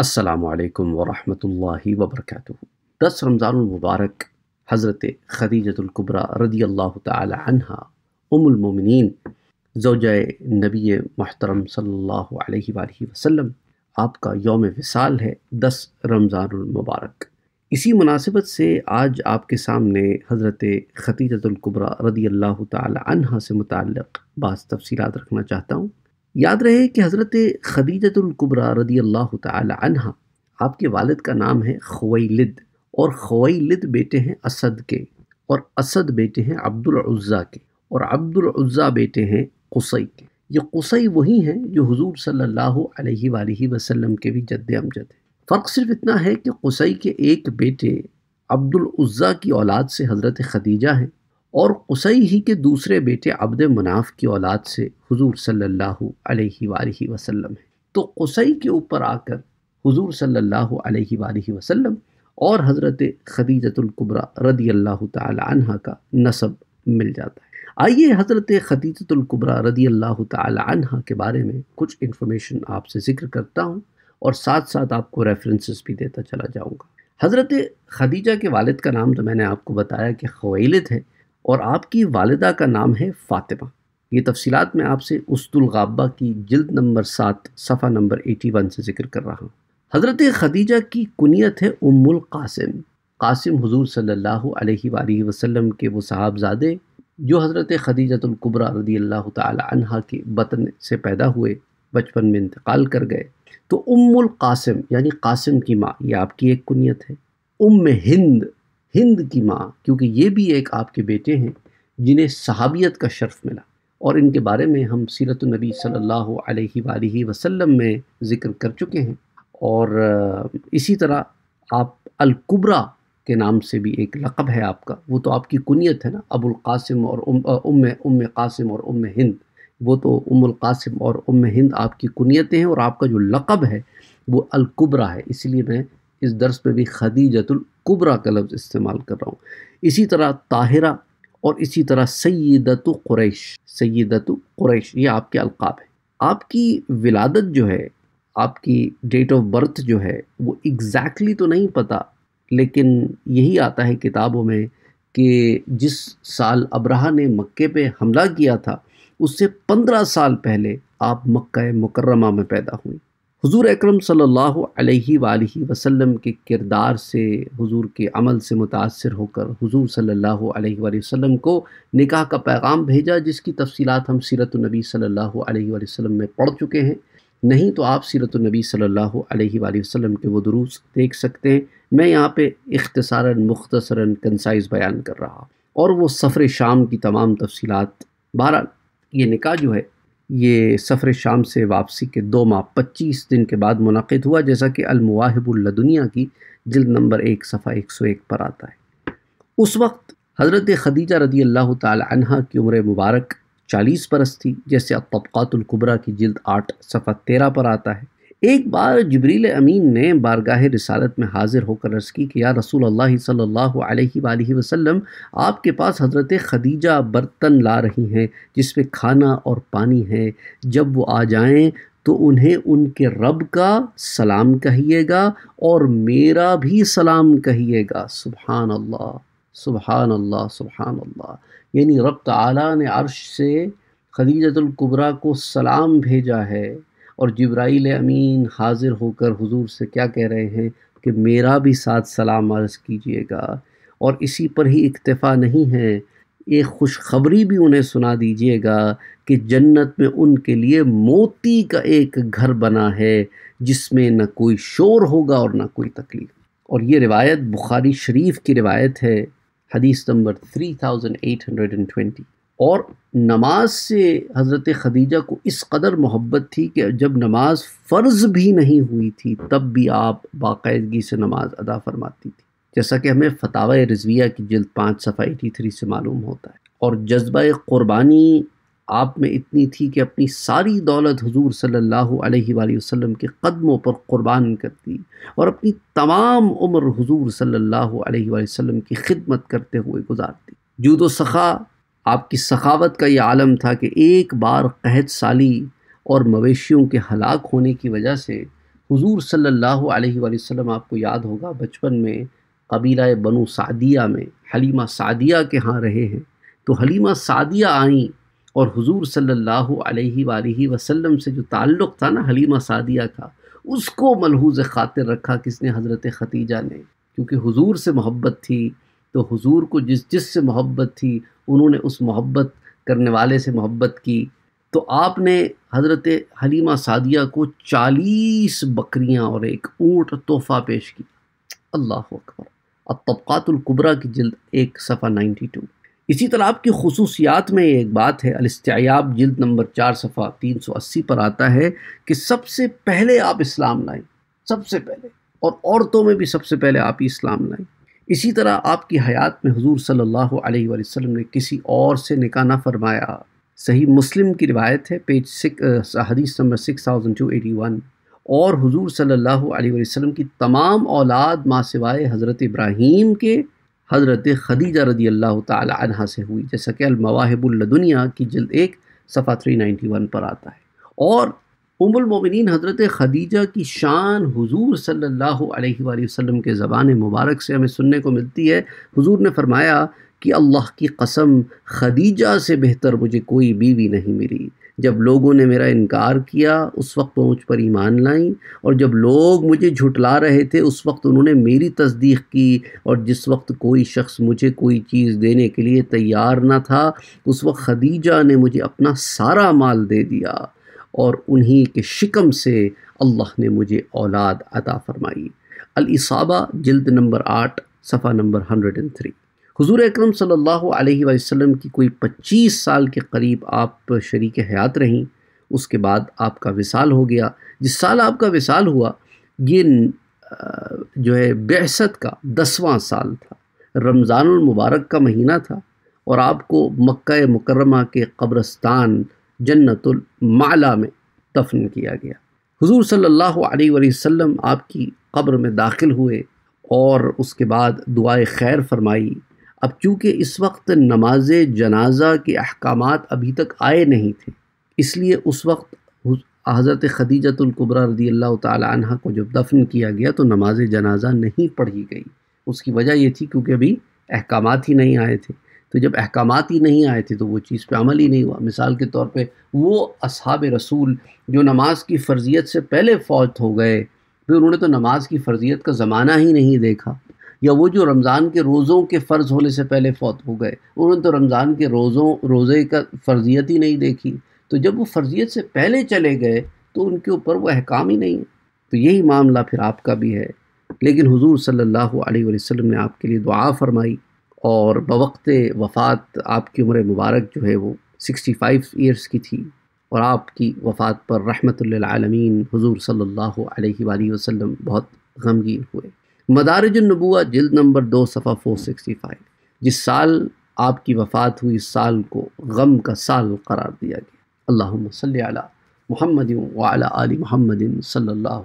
असलकम वरहि वबरक दस रमज़ानमबारक हज़रत खदीजतुल्कुबरा रदी अल्लाह तहा उमुलमिन जोज नबी महतरम सल्लल्लाहु अलैहि वसल्लम आपका योम विसाल है दस रमज़ानमबारक इसी मुनासिबत से आज आपके सामने हज़रत खदीजतुल्कुबरा रदी अल्लाह तहा से मुतक़ बाज़ तफसीत रखना चाहता हूँ याद रहे कि हज़रत ख़दीजतुल्कुबरा रदी अल्लाह तह आपके वालिद का नाम है खवैलिद और खवैलिद बेटे हैं असद के और असद बेटे हैं अब्दुल्ज़ा के और अब्दुल्ज़ा बेटे हैं कुसई के ये कुसई वही हैं जो हजूर सल्ला वसलम के भी जद अमजद हैं फ़र्क सिर्फ इतना है कि कुसई के एक बेटे अब्दुल्ज़ा की औलाद से हज़रत खदीजा हैं और उसई ही के दूसरे बेटे अब्द मुनाफ की औलाद से हुजूर सल्लल्लाहु अलैहि वालैहि वसल्लम है तो उसई के ऊपर आकर हुजूर सल्लल्लाहु अलैहि वालैहि वसल्लम और हज़रत खदीजतुल्कुबरा रदी अल्लाह तहा का नसब मिल जाता है आइए हज़रत खदीजतुल्कुबरा रदी अल्लाह तहा के बारे में कुछ इन्फॉर्मेशन आपसे ज़िक्र करता हूँ और साथ साथ आपको रेफरेंसेस भी देता चला जाऊँगा हज़रत खदीजा के वालिद का नाम तो मैंने आपको बताया कि खवैलद है और आपकी वालदा का नाम है फ़ातिमा ये तफसीत मैं आपसे उस्तुलगाबा की जल्द नंबर सात सफ़ा नंबर एटी वन से जिक्र कर रहा हूँ हज़रत खदीजा की कुनीत है उमुल कासिम कासिम हजूर सल्ला अलैहि के वो साहबजादे जो हज़रत खदीजतुल्कुबरा रदी अल्लाह तहा के बतन से पैदा हुए बचपन में इंतकाल कर गए तो उम्मुल कासिम यानी कासिम की माँ ये आपकी एक कुनीत है उम हिंद हिंद की माँ क्योंकि ये भी एक आपके बेटे हैं जिन्हें सहाबियत का शर्फ मिला और इनके बारे में हम सीरत नबी सल्लल्लाहु अलैहि सल्ला वसल्लम में ज़िक्र कर चुके हैं और इसी तरह आप अलकुबरा के नाम से भी एक लक़ब है आपका वो तो आपकी कुनीत है ना अबुल कासिम और उम उम उम कासिम और उम हिंद वो तो उमुल कासिम और उम हिंद आपकी कुनीतें हैं और आपका जो लक़ब है वो अलकुबरा है इसलिए मैं इस दर्स में भी खदीजतुल कुबरा का लफ्ज़ इस्तेमाल कर रहा हूँ इसी तरह ताहिरा और इसी तरह सैदत क्रैश सैदत क्रैश ये आपके अलकाब हैं आपकी विलादत जो है आपकी डेट ऑफ बर्थ जो है वो एग्जैक्टली तो नहीं पता लेकिन यही आता है किताबों में कि जिस साल अब्रहा ने मक्के पे हमला किया था उससे पंद्रह साल पहले आप मक्का मुकर्रमा में पैदा हुई हुजूर अकरम सल्लल्लाहु अलैहि वसल्लम के किरदार से हुजूर के अमल से मुतासर होकर हुजूर सल्लल्लाहु अलैहि वसल्लम को निकाह का पैगाम भेजा जिसकी तफसीलात हम सीरत नबी सल्लल्लाहु अलैहि वसल्लम में पढ़ चुके हैं नहीं तो आप सीरत नबी सल्लल्लाहु अलैहि वसल्लम के वो दुरूस देख सकते हैं मैं यहाँ पे इख्तसारा मुख्तसरा कंसाइज बयान कर रहा और वो सफ़र शाम की तमाम तफसीत बहरहाल ये निकाह जो है ये सफ़र शाम से वापसी के दो माह पच्चीस दिन के बाद मुनद हुआ जैसा कि अलमवाहिबुल्लदुनिया की जल्द नंबर एक सफ़ा एक सौ एक पर आता है उस वक्त हज़रत खदीजा रदी अल्लाह तह की उम्र मुबारक चालीस बरस थी जैसे अब तबक़ातुल्कुबरा की जल्द आठ सफ़ा तेरह पर आता है एक बार जबरील अमीन ने बारगाह रिसालत में हाज़िर होकर अर्ज़ की कि या रसूल अल्लाह सल्लल्लाहु अलैहि वसल्लम आपके पास हज़रत खदीजा बर्तन ला रही हैं जिसमें खाना और पानी है जब वो आ जाएं तो उन्हें उनके रब का सलाम कहिएगा और मेरा भी सलाम कहिएगा सुबहान अल्लाह सुबहान अल्लाह सुबहान अल्लाह यानी रब ताला ने अर्श से खदीजतुल्कुबरा को सलाम भेजा है और जब्राइल अमीन हाज़िर होकर हुजूर से क्या कह रहे हैं कि मेरा भी साथ सलाम अर्ज़ कीजिएगा और इसी पर ही इक्तफ़ा नहीं है एक खुशखबरी भी उन्हें सुना दीजिएगा कि जन्नत में उनके लिए मोती का एक घर बना है जिसमें न कोई शोर होगा और ना कोई तकलीफ और ये रिवायत बुखारी शरीफ की रिवायत है हदीस number three thousand eight hundred and twenty और नमाज से हज़रत खदीजा को इस कदर मोहब्बत थी कि जब नमाज फ़र्ज भी नहीं हुई थी तब भी आप बाकायदगी से नमाज अदा फरमाती थी जैसा कि हमें फतावा रजविया की जल्द पाँच सफ़ाई थी थ्री से मालूम होता है और जज्बा क़ुरबानी आप में इतनी थी कि अपनी सारी दौलत हजूर सल्लल्लाहु अलैहि वसल्लम के कदमों पर क़ुरबान करती और अपनी तमाम उम्र हजूर सल्लल्लाहु अलैहि वसल्लम की खिदमत करते हुए गुजारती जूदो सखा आपकी सखावत का ये आलम था कि एक बार कहत साली और मवेशियों के हलाक होने की वजह से हुजूर सल्लल्लाहु अलैहि वसल्लम आपको याद होगा बचपन में कबीला बनु सादिया में हलीमा सादिया के यहाँ रहे हैं तो हलीमा सादिया आईं और हुजूर सल्लल्लाहु अलैहि वालैहि वसल्लम से जो ताल्लुक़ था ना हलीमा सादिया का उसको मलहूज ख़ातिर रखा किसने हज़रत ख़तीजा ने क्योंकि हुजूर से मोहब्बत थी तो हुजूर को जिस जिस से मोहब्बत थी उन्होंने उस मोहब्बत करने वाले से मोहब्बत की तो आपने हज़रत हलीमा सादिया को चालीस बकरियां और एक ऊँट तोहफ़ा पेश किया अल्लाह अकबर अब तबक़ातुल्कुबरा की जल्द एक सफ़ा नाइन्टी टू इसी तरह आपकी खसूसियात में एक बात है अलस्तियाब जल्द नंबर चार सफ़ा तीन सौ अस्सी पर आता है कि सबसे पहले आप इस्लाम लाएं सबसे पहले और औरतों में भी सबसे पहले आप ही इस्लाम लाएं इसी तरह आपकी हयात में हजूर सल्लल्लाहु अलैहि वसल्लम ने किसी और से निकाह ना फरमाया सही मुस्लिम की रिवायत है पेज सिक्स हदीस number six thousand two eighty one और हजूर सल्लल्लाहु अलैहि वसल्लम की तमाम औलाद माँ सिवाय हज़रत इब्राहीम के हज़रत खदीजा रदी अल्लाह तहा से हुई जैसा कि अलमवाहिबुल्लदुनिया की जल्द एक सफ़ा थ्री नाइन्टी वन पर आता है और उमुलमिन हज़रत खदीजा की शान हुजूर सल्लल्लाहु अलैहि वसल्लम के ज़बान मुबारक से हमें सुनने को मिलती है हुजूर ने फरमाया कि अल्लाह की कसम खदीजा से बेहतर मुझे कोई बीवी नहीं मिली जब लोगों ने मेरा इनकार किया उस वक्त मुझ पर ईमान लाई और जब लोग मुझे झुटला रहे थे उस वक्त उन्होंने मेरी तस्दीक की और जिस वक्त कोई शख्स मुझे कोई चीज़ देने के लिए तैयार ना था उस वक्त खदीजा ने मुझे अपना सारा माल दे दिया और उन्हीं के शिकम से अल्लाह ने मुझे औलाद अता फ़रमाई अलसाबा जल्द नंबर आठ सफ़ा नंबर हंड्रेड एंड थ्री हजूर अक्रम सल्लल्लाहु की कोई पच्चीस साल के करीब आप शरीक हयात रहीं उसके बाद आपका विसाल हो गया जिस साल आपका विसाल हुआ ये जो है बेसत का दसवां साल था रमज़ानमबारक का महीना था और आपको मक् मुकरमा के कब्रस्तान जन्नतुल माला में दफन किया गया हुजूर सल्लल्लाहु अलैहि वसल्लम आपकी कब्र में दाखिल हुए और उसके बाद दुआए खैर फरमाई अब चूँकि इस वक्त नमाज जनाजा के अहकाम अभी तक आए नहीं थे इसलिए उस वक्त हज़रत खदीजतुल्कुबरा रदी अल्लाह तह को जब दफन किया गया तो नमाज जनाजा नहीं पढ़ी गई उसकी वजह ये थी क्योंकि अभी अहकाम ही नहीं आए थे तो जब अहकाम ही नहीं आए थे तो वो चीज़ पर अमल ही नहीं हुआ मिसाल के तौर पर वो असहाब रसूल जो नमाज की फ़र्जियत से पहले फौत हो गए फिर उन्होंने तो नमाज की फ़र्जियत का ज़माना ही नहीं देखा या वो जो रमज़ान के रोज़ों के फ़र्ज़ होने से पहले फौत हो गए उन्होंने तो रमज़ान के रोज़ों रोज़े का फ़र्जियत ही नहीं देखी तो जब वो फ़र्जियत से पहले चले गए तो उनके ऊपर वो अहकाम ही नहीं तो यही मामला फिर आपका भी है लेकिन हुजूर सल्लल्लाहु अलैहि वसल्लम ने आपके लिए दुआ फरमाई और बवक्त वफ़ात आपकी उम्र मुबारक जो है वो सिक्सटी फ़ाइव ईयर्स की थी और आपकी वफ़ात पर रहमत आलमीन हजूर सल्ला वसम बहुत गमगीन हुए मदारजनबूआ जल्द नंबर दो सफ़ा फोर सिक्सटी फ़ाइव जिस साल आपकी वफ़ात हुई इस साल को गम का साल करार दिया गया अल्लाह सल महमद वाली महमदिन सल्ला